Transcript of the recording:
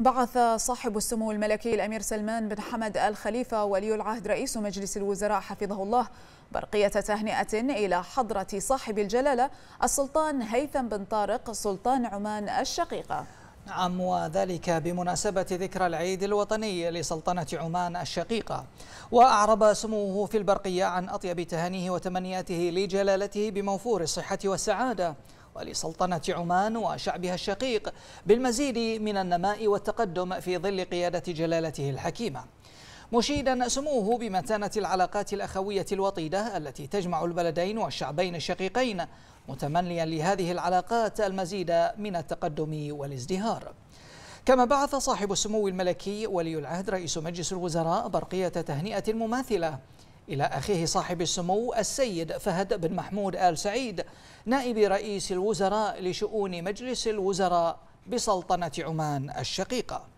بعث صاحب السمو الملكي الأمير سلمان بن حمد آل خليفة ولي العهد رئيس مجلس الوزراء حفظه الله برقية تهنئة إلى حضرة صاحب الجلالة السلطان هيثم بن طارق سلطان عمان الشقيقة نعم وذلك بمناسبة ذكرى العيد الوطني لسلطنة عمان الشقيقة وأعرب سموه في البرقية عن أطيب تهانيه وتمنياته لجلالته بموفور الصحة والسعادة ولسلطنة عمان وشعبها الشقيق بالمزيد من النماء والتقدم في ظل قيادة جلالته الحكيمة مشيدا سموه بمتانة العلاقات الأخوية الوطيدة التي تجمع البلدين والشعبين الشقيقين متمنيا لهذه العلاقات المزيد من التقدم والازدهار كما بعث صاحب السمو الملكي ولي العهد رئيس مجلس الوزراء برقية تهنئة مماثلة إلى أخيه صاحب السمو السيد فهد بن محمود آل سعيد نائب رئيس الوزراء لشؤون مجلس الوزراء بسلطنة عمان الشقيقة